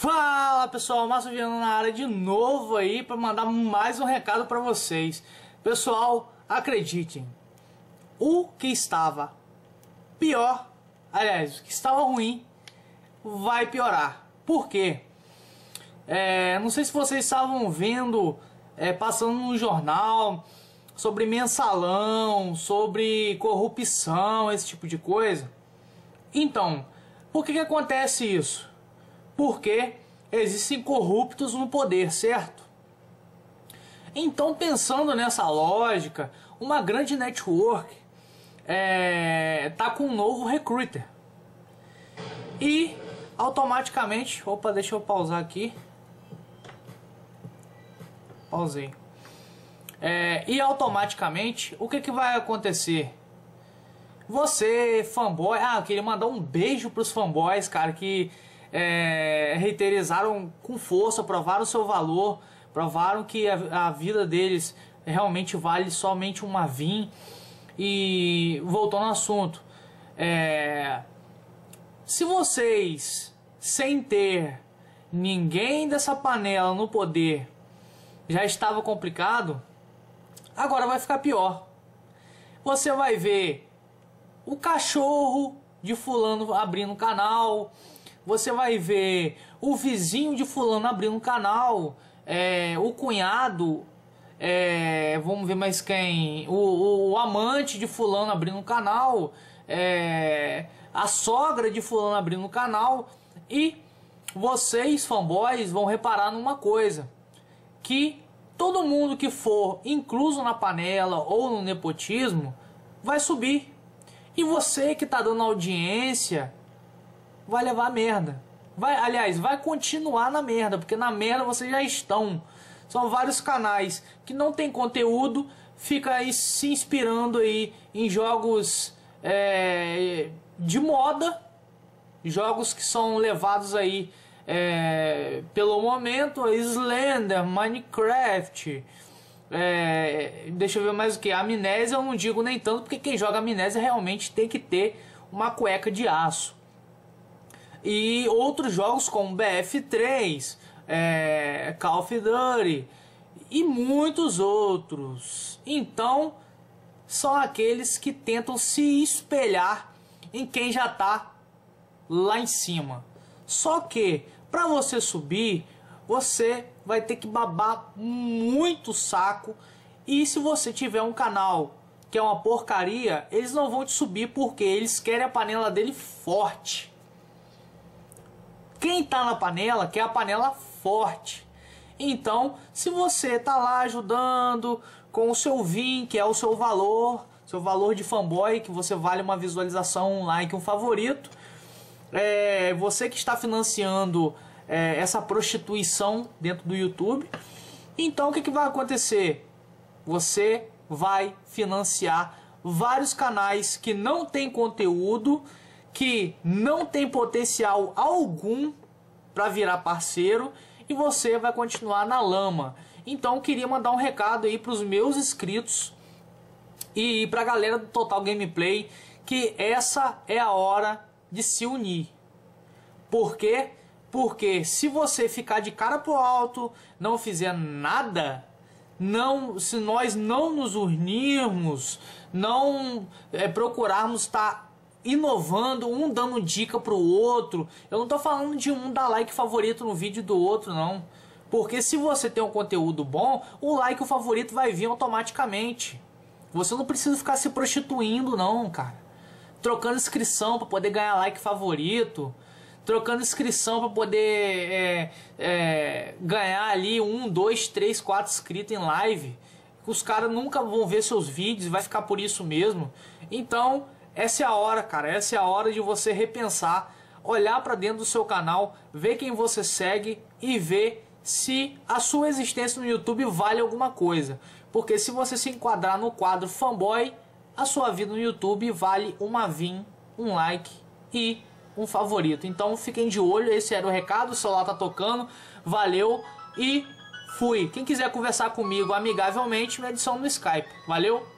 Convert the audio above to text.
Fala pessoal, Márcio Viana na área de novo aí para mandar mais um recado para vocês. Pessoal, acreditem, o que estava pior, aliás, o que estava ruim, vai piorar. Por quê? É, não sei se vocês estavam vendo, é, passando no jornal, sobre mensalão, sobre corrupção, esse tipo de coisa. Então, por que, que acontece isso? porque existem corruptos no poder, certo? Então, pensando nessa lógica, uma grande network é, tá com um novo recruiter. E automaticamente, opa, deixa eu pausar aqui. Pausei. É, e automaticamente, o que, que vai acontecer? Você, fanboy, ah, eu queria mandar um beijo para os fanboys, cara, que é, reiterizaram com força, provaram seu valor, provaram que a, a vida deles realmente vale somente uma VIN. E voltando ao assunto, é, se vocês, sem ter ninguém dessa panela no poder, já estava complicado, agora vai ficar pior. Você vai ver o cachorro de fulano abrindo canal, você vai ver o vizinho de fulano abrindo um canal, é, o cunhado, é, vamos ver mais quem, o, o, o, amante de fulano abrindo um canal, é, a sogra de fulano abrindo um canal e vocês fanboys vão reparar numa coisa, que todo mundo que for incluso na panela ou no nepotismo vai subir. E você que está dando audiência vai levar a merda. Vai, aliás, vai continuar na merda, porque na merda vocês já estão. São vários canais que não tem conteúdo, fica aí se inspirando aí em jogos é, de moda, jogos que são levados aí é, pelo momento, Slender, Minecraft, é, deixa eu ver mais o que, Amnésia eu não digo nem tanto, porque quem joga Amnésia realmente tem que ter uma cueca de aço. E outros jogos como BF3, é, Call of Duty e muitos outros. Então, são aqueles que tentam se espelhar em quem já está lá em cima. Só que para você subir, você vai ter que babar muito saco. E se você tiver um canal que é uma porcaria, eles não vão te subir porque eles querem a panela dele forte. Quem está na panela quer a panela forte. Então, se você está lá ajudando com o seu VIN, que é o seu valor, seu valor de fanboy, que você vale uma visualização, um like, um favorito, é, você que está financiando é, essa prostituição dentro do YouTube, então o que, que vai acontecer? Você vai financiar vários canais que não tem conteúdo, que não tem potencial algum para virar parceiro e você vai continuar na lama. Então queria mandar um recado aí para os meus inscritos e para a galera do Total Gameplay que essa é a hora de se unir. Por quê? Porque se você ficar de cara pro alto, não fizer nada, não, se nós não nos unirmos, não é, procurarmos estar tá inovando, um dando dica pro outro. Eu não tô falando de um dar like favorito no vídeo do outro, não. Porque se você tem um conteúdo bom, o like o favorito vai vir automaticamente. Você não precisa ficar se prostituindo, não, cara. Trocando inscrição para poder ganhar like favorito. Trocando inscrição para poder é, é, ganhar ali um, dois, três, quatro inscritos em live. Os caras nunca vão ver seus vídeos, vai ficar por isso mesmo. Então, essa é a hora, cara. Essa é a hora de você repensar, olhar para dentro do seu canal, ver quem você segue e ver se a sua existência no YouTube vale alguma coisa. Porque se você se enquadrar no quadro fanboy, a sua vida no YouTube vale uma vin, um like e um favorito. Então fiquem de olho, esse era o recado, o celular tá tocando. Valeu e fui. Quem quiser conversar comigo amigavelmente, me adiciona no Skype. Valeu!